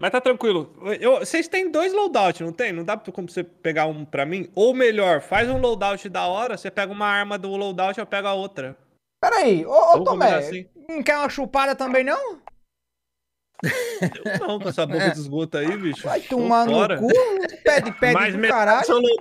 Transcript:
Mas tá tranquilo. Eu, vocês têm dois loadout, não tem? Não dá pra, como você pegar um pra mim? Ou melhor, faz um loadout da hora, você pega uma arma do loadout e eu pego a outra. Peraí, ô, ô Tomé, assim. não quer uma chupada também não? Eu não, com essa boca de esgoto aí, bicho. Vai tomar no cu, pé de pé de caralho.